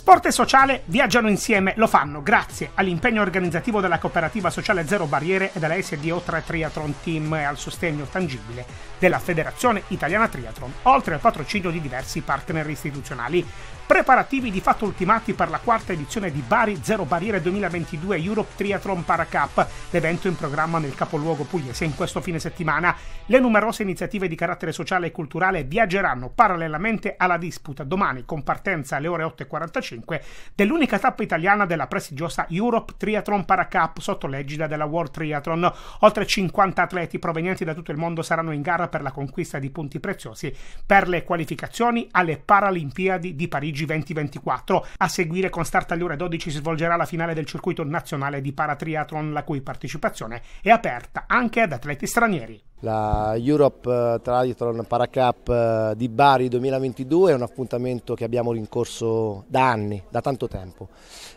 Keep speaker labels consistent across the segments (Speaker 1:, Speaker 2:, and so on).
Speaker 1: Sport e sociale viaggiano insieme, lo fanno grazie all'impegno organizzativo della cooperativa sociale Zero Barriere e della SDO 3 Triathlon Team e al sostegno tangibile della Federazione Italiana Triathlon, oltre al patrocinio di diversi partner istituzionali. Preparativi di fatto ultimati per la quarta edizione di Bari Zero Barriere 2022 Europe Triathlon Paracup, l'evento in programma nel capoluogo pugliese in questo fine settimana. Le numerose iniziative di carattere sociale e culturale viaggeranno parallelamente alla disputa domani con partenza alle ore 8.45 2005 dell'unica tappa italiana della prestigiosa Europe Triathlon Paracup sotto l'egida della World Triathlon. Oltre 50 atleti provenienti da tutto il mondo saranno in gara per la conquista di punti preziosi per le qualificazioni alle Paralimpiadi di Parigi 2024. A seguire con start alle ore 12 si svolgerà la finale del circuito nazionale di paratriathlon la cui partecipazione è aperta anche ad atleti stranieri.
Speaker 2: La Europe eh, Triathlon Paracup eh, di Bari 2022 è un appuntamento che abbiamo rincorso da anni, da tanto tempo.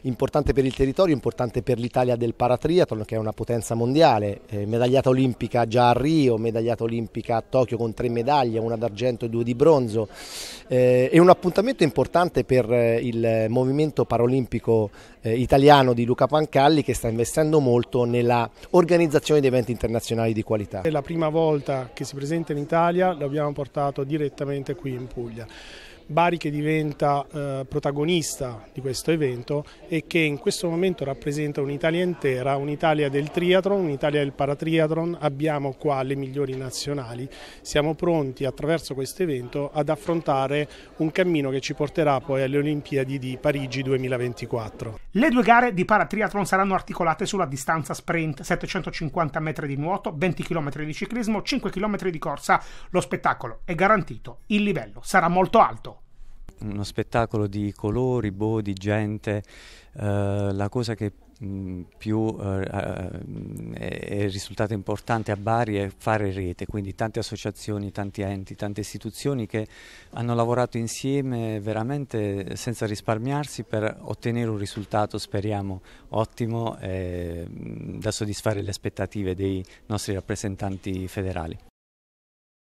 Speaker 2: Importante per il territorio, importante per l'Italia del paratriathlon che è una potenza mondiale, eh, medagliata olimpica già a Rio, medagliata olimpica a Tokyo con tre medaglie, una d'argento e due di bronzo. Eh, è un appuntamento importante per eh, il movimento paralimpico eh, italiano di Luca Pancalli che sta investendo molto nella organizzazione di eventi internazionali di qualità. È
Speaker 3: la prima volta che si presenta in Italia l'abbiamo portato direttamente qui in Puglia. Bari che diventa eh, protagonista di questo evento e che in questo momento rappresenta un'Italia intera, un'Italia del triathlon, un'Italia del paratriathlon, abbiamo qua le migliori nazionali, siamo pronti attraverso questo evento ad affrontare un cammino che ci porterà poi alle Olimpiadi di Parigi 2024.
Speaker 1: Le due gare di paratriathlon saranno articolate sulla distanza sprint, 750 metri di nuoto, 20 km di ciclismo, 5 km di corsa, lo spettacolo è garantito, il livello sarà molto alto
Speaker 4: uno spettacolo di colori, body, gente, eh, la cosa che mm, più eh, eh è risultata importante a Bari è fare rete, quindi tante associazioni, tanti enti, tante istituzioni che hanno lavorato insieme veramente senza risparmiarsi per ottenere un risultato, speriamo, ottimo eh, da soddisfare le aspettative dei nostri rappresentanti federali.